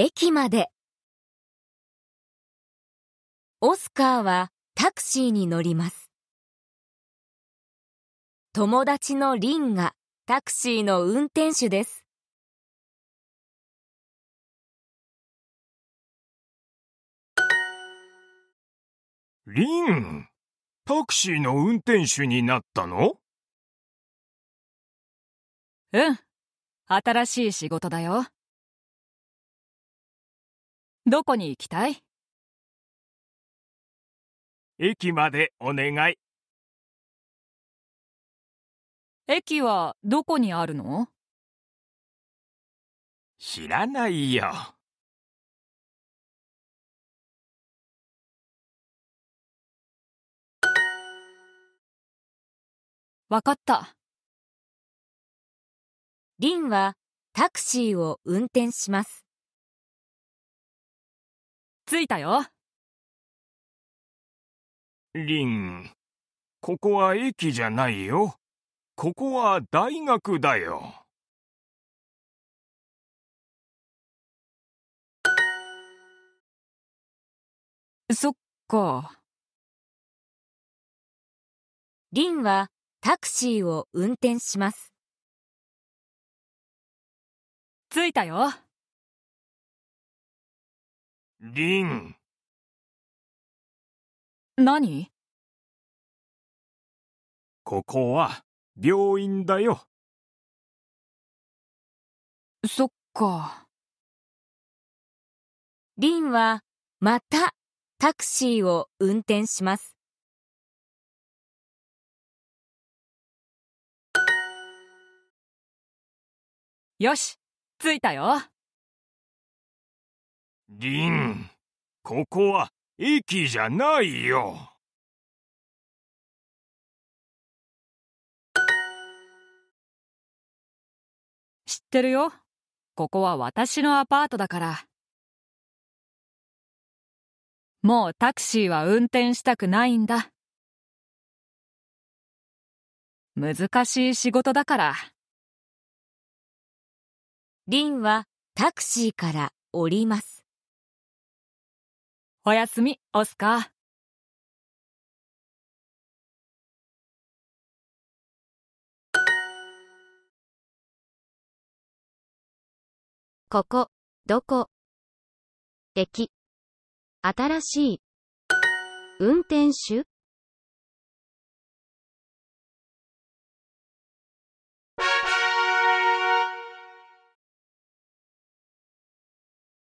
駅まで。オスカーはタクシーに乗ります。友達のリンがタクシーの運転手です。リン、タクシーの運転手になったのうん、新しい仕事だよ。どこに行きたい駅までお願い。駅はどこにあるの知らないよ。かった。リンはタクシーを運転します。着いたよリンここは駅じゃないよここは大学だよそっかリンはタクシーを運転します着いたよ。リン。何ここは病院だよ。そっか。リンはまたタクシーを運転します。よし、着いたよ。リン、ここは駅じゃないよ。知ってるよ。ここは私のアパートだから。もうタクシーは運転したくないんだ。難しい仕事だから。リンはタクシーから降ります。おやすみ、オスカー。ここ、どこ駅、新しい、運転手